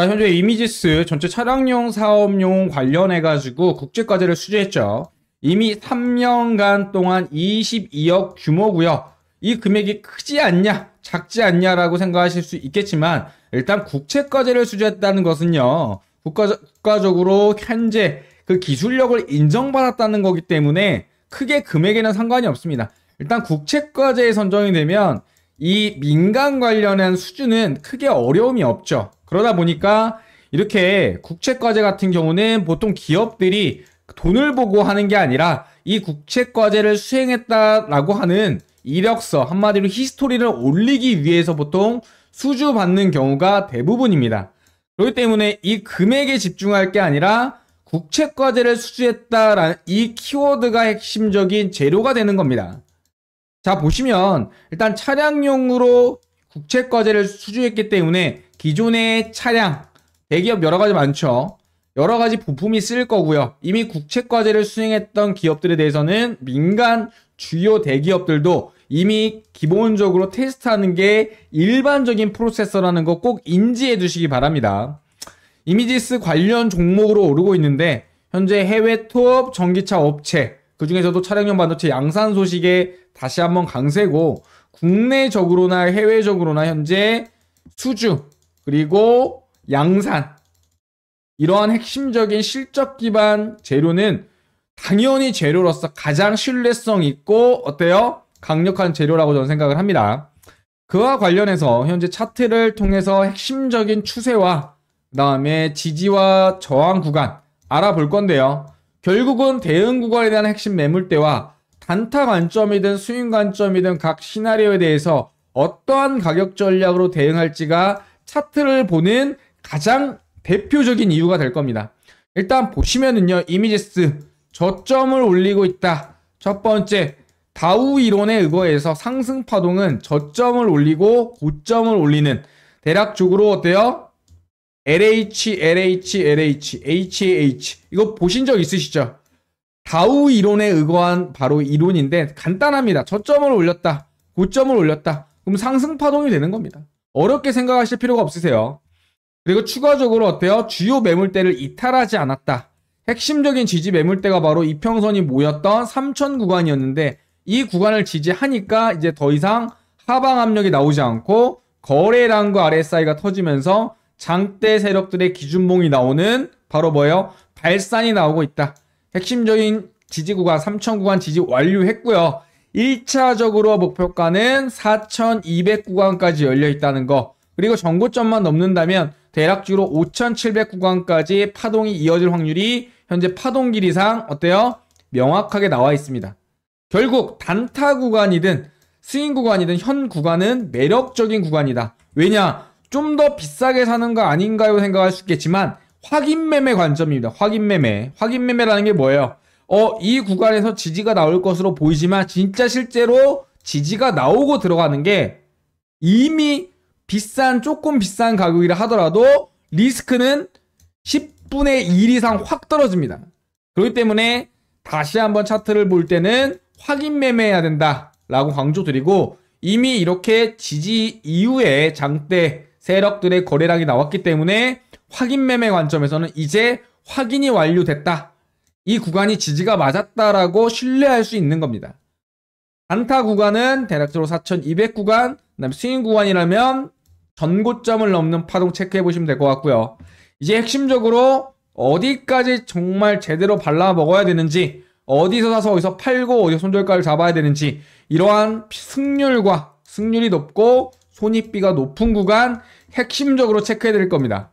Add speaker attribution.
Speaker 1: 자, 현재 이미지스 전체 차량용 사업용 관련해가지고 국제과제를 수주했죠. 이미 3년간 동안 22억 규모고요. 이 금액이 크지 않냐, 작지 않냐라고 생각하실 수 있겠지만 일단 국제과제를 수주했다는 것은요. 국가, 적으로 현재 그 기술력을 인정받았다는 거기 때문에 크게 금액에는 상관이 없습니다. 일단 국채과제에 선정이 되면 이 민간 관련한 수준은 크게 어려움이 없죠. 그러다 보니까 이렇게 국채 과제 같은 경우는 보통 기업들이 돈을 보고 하는 게 아니라 이 국채 과제를 수행했다라고 하는 이력서 한마디로 히스토리를 올리기 위해서 보통 수주 받는 경우가 대부분입니다. 그렇기 때문에 이 금액에 집중할 게 아니라 국채 과제를 수주했다라는 이 키워드가 핵심적인 재료가 되는 겁니다. 자 보시면 일단 차량용으로 국채 과제를 수주했기 때문에 기존의 차량, 대기업 여러 가지 많죠. 여러 가지 부품이 쓰일 거고요. 이미 국책 과제를 수행했던 기업들에 대해서는 민간 주요 대기업들도 이미 기본적으로 테스트하는 게 일반적인 프로세서라는 거 꼭 인지해 두시기 바랍니다. 이미지스 관련 종목으로 오르고 있는데 현재 해외 투업 전기차 업체 그 중에서도 차량용 반도체 양산 소식에 다시 한번 강세고 국내적으로나 해외적으로나 현재 수주 그리고 양산 이러한 핵심적인 실적 기반 재료는 당연히 재료로서 가장 신뢰성 있고 어때요? 강력한 재료라고 저는 생각을 합니다. 그와 관련해서 현재 차트를 통해서 핵심적인 추세와 그다음에 지지와 저항 구간 알아볼 건데요. 결국은 대응 구간에 대한 핵심 매물대와 단타 관점이든 수익 관점이든 각 시나리오에 대해서 어떠한 가격 전략으로 대응할지가 차트를 보는 가장 대표적인 이유가 될 겁니다. 일단 보시면은요. 이미지스 저점을 올리고 있다. 첫 번째 다우 이론에 의거해서 상승 파동은 저점을 올리고 고점을 올리는 대략적으로 어때요? LH, LH, LH, HH 이거 보신 적 있으시죠? 다우 이론에 의거한 바로 이론인데 간단합니다. 저점을 올렸다. 고점을 올렸다. 그럼 상승 파동이 되는 겁니다. 어렵게 생각하실 필요가 없으세요. 그리고 추가적으로 어때요? 주요 매물대를 이탈하지 않았다. 핵심적인 지지 매물대가 바로 이평선이 모였던 3천 구간이었는데 이 구간을 지지하니까 이제 더 이상 하방 압력이 나오지 않고 거래량과 RSI가 터지면서 장대 세력들의 기준봉이 나오는 바로 뭐예요? 발산이 나오고 있다. 핵심적인 지지 구간 3천 구간 지지 완료했고요. 1차적으로 목표가는 4,200구간까지 열려 있다는 거. 그리고 정고점만 넘는다면 대략적으로 5,700구간까지 파동이 이어질 확률이 현재 파동길 이상 어때요? 명확하게 나와 있습니다. 결국 단타 구간이든 스윙 구간이든 현 구간은 매력적인 구간이다. 왜냐? 좀 더 비싸게 사는 거 아닌가요? 생각할 수 있겠지만 확인 매매 관점입니다. 확인 매매. 확인 매매라는 게 뭐예요? 어, 이 구간에서 지지가 나올 것으로 보이지만 진짜 실제로 지지가 나오고 들어가는 게 이미 비싼 조금 비싼 가격이라 하더라도 리스크는 10분의 1 이상 확 떨어집니다. 그렇기 때문에 다시 한번 차트를 볼 때는 확인 매매해야 된다라고 강조드리고 이미 이렇게 지지 이후에 장대 세력들의 거래량이 나왔기 때문에 확인 매매 관점에서는 이제 확인이 완료됐다. 이 구간이 지지가 맞았다라고 신뢰할 수 있는 겁니다. 단타 구간은 대략적으로 4,200 구간, 그다음 스윙 구간이라면 전고점을 넘는 파동 체크해 보시면 될 것 같고요. 이제 핵심적으로 어디까지 정말 제대로 발라 먹어야 되는지, 어디서 사서 어디서 팔고 어디서 손절가를 잡아야 되는지 이러한 승률과 승률이 높고 손익비가 높은 구간 핵심적으로 체크해 드릴 겁니다.